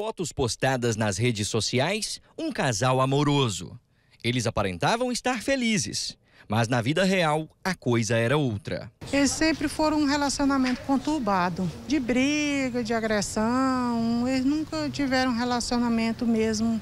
fotos postadas nas redes sociais, um casal amoroso. Eles aparentavam estar felizes, mas na vida real a coisa era outra. Eles sempre foram um relacionamento conturbado, de briga, de agressão. Eles nunca tiveram um relacionamento mesmo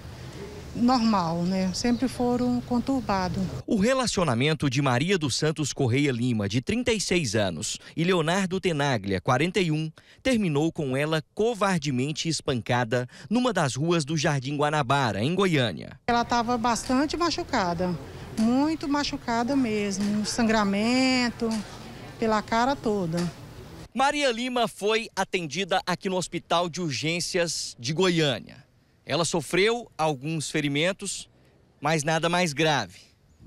normal, né? Sempre foram conturbados. O relacionamento de Maria dos Santos Correia Lima, de 36 anos, e Leonardo Tenaglia, 41, terminou com ela covardemente espancada numa das ruas do Jardim Guanabara, em Goiânia. Ela estava bastante machucada, muito machucada mesmo, sangramento pela cara toda. Maria Lima foi atendida aqui no Hospital de Urgências de Goiânia ela sofreu alguns ferimentos, mas nada mais grave.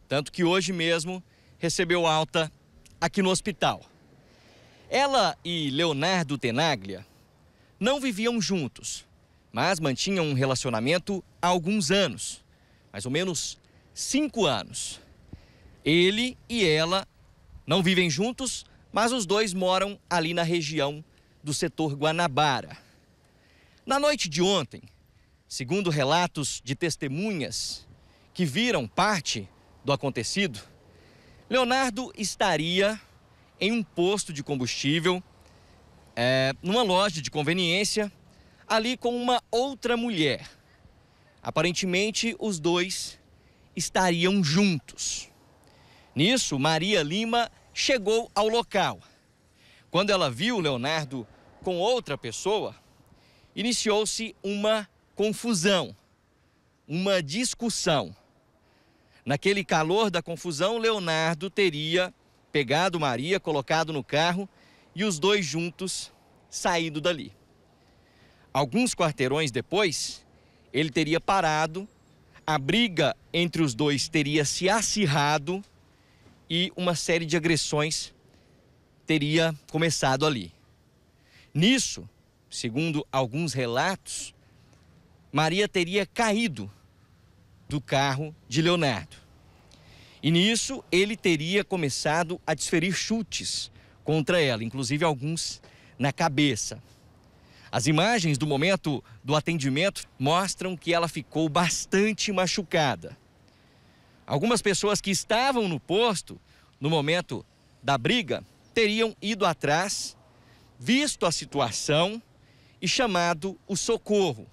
Tanto que hoje mesmo recebeu alta aqui no hospital. Ela e Leonardo Tenaglia não viviam juntos, mas mantinham um relacionamento há alguns anos mais ou menos cinco anos. Ele e ela não vivem juntos, mas os dois moram ali na região do setor Guanabara. Na noite de ontem, Segundo relatos de testemunhas que viram parte do acontecido, Leonardo estaria em um posto de combustível, é, numa loja de conveniência, ali com uma outra mulher. Aparentemente, os dois estariam juntos. Nisso, Maria Lima chegou ao local. Quando ela viu Leonardo com outra pessoa, iniciou-se uma confusão, uma discussão. Naquele calor da confusão, Leonardo teria pegado Maria, colocado no carro e os dois juntos saído dali. Alguns quarteirões depois, ele teria parado, a briga entre os dois teria se acirrado e uma série de agressões teria começado ali. Nisso, segundo alguns relatos, Maria teria caído do carro de Leonardo. E nisso ele teria começado a desferir chutes contra ela, inclusive alguns na cabeça. As imagens do momento do atendimento mostram que ela ficou bastante machucada. Algumas pessoas que estavam no posto no momento da briga teriam ido atrás, visto a situação e chamado o socorro.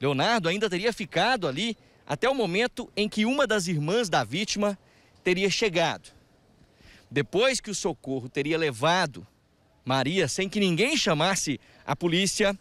Leonardo ainda teria ficado ali até o momento em que uma das irmãs da vítima teria chegado. Depois que o socorro teria levado Maria sem que ninguém chamasse a polícia,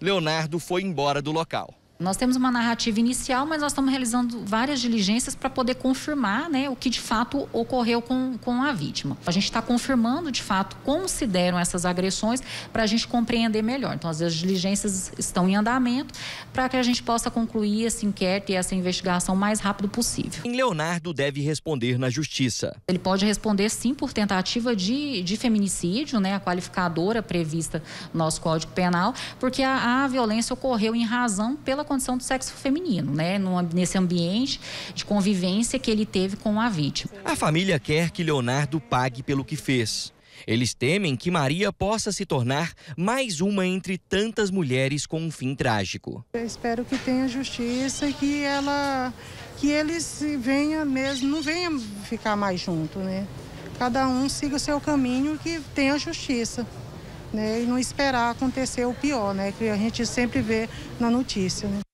Leonardo foi embora do local. Nós temos uma narrativa inicial, mas nós estamos realizando várias diligências para poder confirmar né, o que de fato ocorreu com, com a vítima. A gente está confirmando de fato como se deram essas agressões para a gente compreender melhor. Então, às vezes, as diligências estão em andamento para que a gente possa concluir esse inquérito e essa investigação o mais rápido possível. Em Leonardo deve responder na justiça. Ele pode responder sim por tentativa de, de feminicídio, né, a qualificadora prevista no nosso Código Penal, porque a, a violência ocorreu em razão pela condição do sexo feminino, né? Nesse ambiente de convivência que ele teve com a vítima. A família quer que Leonardo pague pelo que fez. Eles temem que Maria possa se tornar mais uma entre tantas mulheres com um fim trágico. Eu espero que tenha justiça e que ela que eles venham mesmo, não venham ficar mais junto, né? Cada um siga o seu caminho e que tenha justiça né, e não esperar acontecer o pior, né, que a gente sempre vê na notícia. Né.